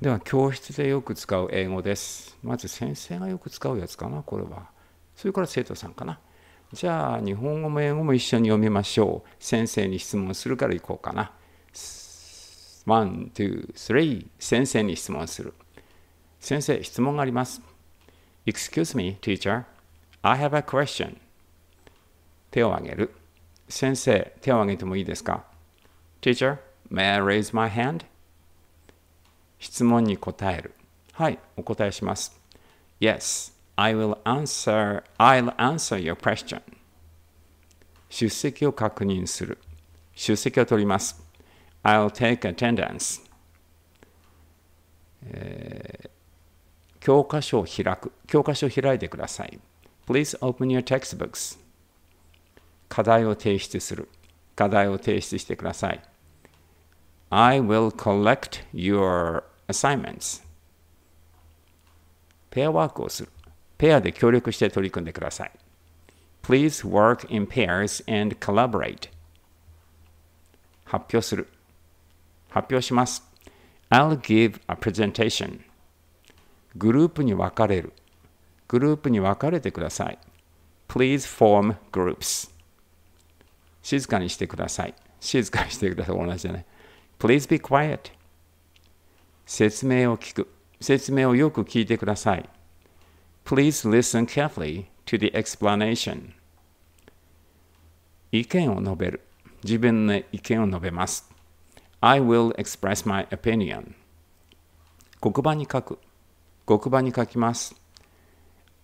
では教室でよく使う英語です。まず先生がよく使うやつかな、これは。それから生徒さんかな。じゃあ日本語も英語も一緒に読みましょう。先生に質問するからいこうかな。1、2、3先生に質問する。先生、質問があります。Excuse me, teacher. I have a question. 手を挙げる。先生、手を挙げてもいいですか ?Teacher, may I raise my hand? 質問に答える。はい、お答えします。Yes, I will answer, I'll answer your question. 出席を確認する。出席を取ります。I'll take attendance. えー、教科書を開く。教科書を開いてください。Please open your textbooks. 課題を提出する。課題を提出してください。I will collect your assignments ペアワークをするペアで協力して取り組んでください Please work in pairs and collaborate 発表する発表します I'll give a presentation グループに分かれるグループに分かれてください Please form groups 静かにしてください。静かにしてください。同じじゃない。Please be quiet. 説明を聞く。説明をよく聞いてください。Please listen carefully to the explanation. 意見を述べる。自分の意見を述べます。I will express my opinion. 黒板に書く。黒板に書きます。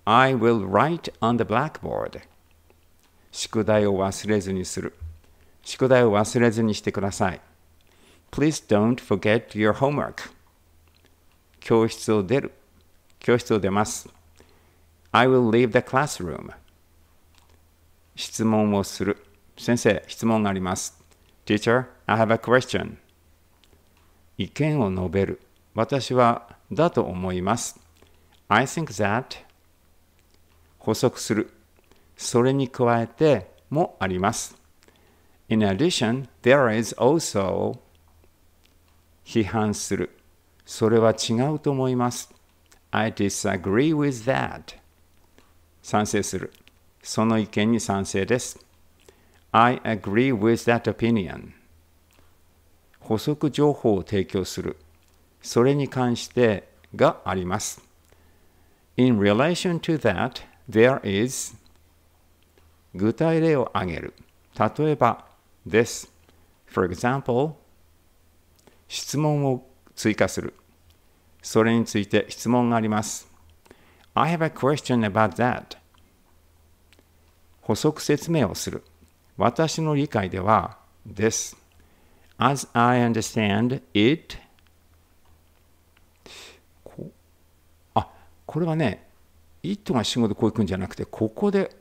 I will write on the blackboard. 宿題を忘れずにする。宿題を忘れずにしてください。Please don't forget your homework. 教室を出る。教室を出ます。I will leave the classroom. 質問をする。先生、質問があります。Teacher, I have a question. 意見を述べる。私はだと思います。I think that 補足する。それに加えてもあります。In addition, there is also 批判する。それは違うと思います。I disagree with that. 賛成する。その意見に賛成です。I agree with that opinion. 補足情報を提供する。それに関してがあります。In relation to that, there is 具体例を挙げる。例えばです。For example, 質問を追加する。それについて質問があります。I have a question about that. 補足説明をする。私の理解では、です。As I understand it こあ、これはね、it が仕事でこういくんじゃなくて、ここで、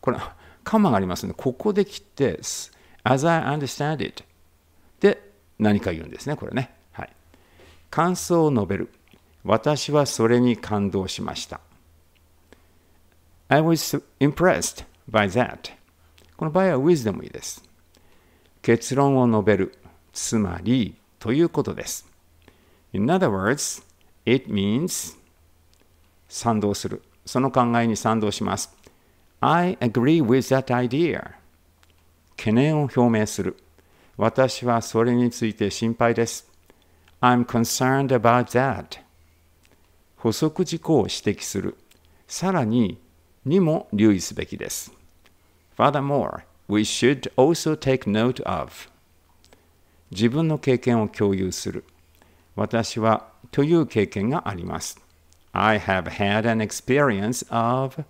これ、カマがありますね。ここで切って、As I understand it で何か言うんですね、これね。感想を述べる。私はそれに感動しました。I was impressed by that. この場合は with でもです。結論を述べる。つまり、ということです。In other words, it means 賛同する。その考えに賛同します。I agree with that idea. 懸念を表明する。私はそれについて心配です。I'm concerned about that 補足事項を指摘するさらににも留意すべきです Furthermore, we should also take note of 自分の経験を共有する私はという経験があります I have had an experience of